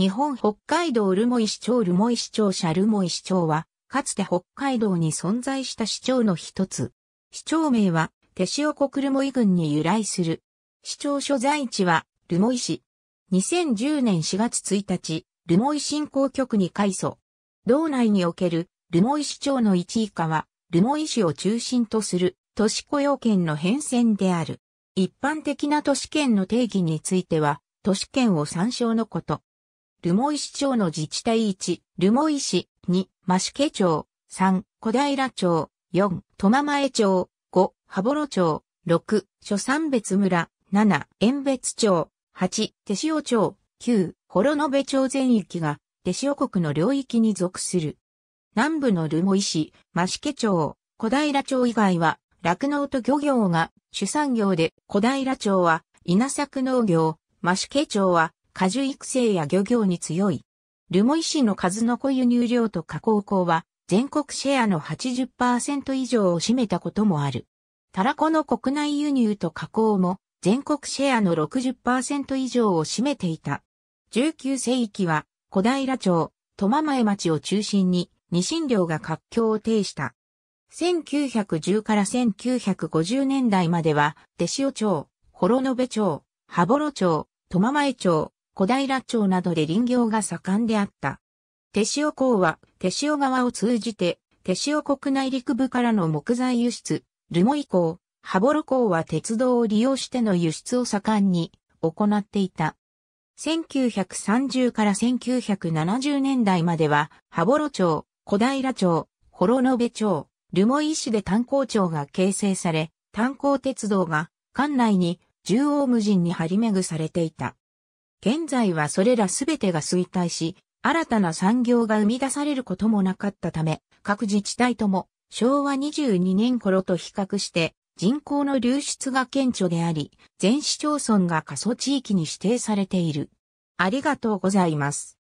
日本北海道留萌市長留萌市長者留萌市長は、かつて北海道に存在した市長の一つ。市長名は、手塩国留萌郡に由来する。市長所在地は、留萌市。2010年4月1日、留萌振興局に改祖。道内における、留萌市長の1以下は、留萌市を中心とする、都市雇用権の変遷である。一般的な都市圏の定義については、都市圏を参照のこと。留萌市町の自治体1、留萌市、2、増毛町、3、小平町、4、苫前町、5、羽幌町、6、諸山別村、7、遠別町、8、手塩町、9、幌延町全域が、手塩国の領域に属する。南部の留萌市、増毛町、小平町以外は、酪農と漁業が主産業で、小平町は稲作農業、増毛町は果樹育成や漁業に強い。留萌市の数の子輸入量と加工工は全国シェアの80%以上を占めたこともある。タラコの国内輸入と加工も全国シェアの60%以上を占めていた。19世紀は小平町、苫前町を中心に二進領が活況を呈した。1910から1950年代までは、出塩町、幌延町、羽幌町、苫前町、小平町などで林業が盛んであった。手塩港は手塩川を通じて手塩国内陸部からの木材輸出、留萌港、羽幌港は鉄道を利用しての輸出を盛んに行っていた。1930から1970年代までは、羽幌町、小平町、幌延町、留萌市で炭鉱町が形成され、炭鉱鉄道が館内に縦横無尽に張り巡されていた。現在はそれらすべてが衰退し、新たな産業が生み出されることもなかったため、各自治体とも昭和22年頃と比較して人口の流出が顕著であり、全市町村が過疎地域に指定されている。ありがとうございます。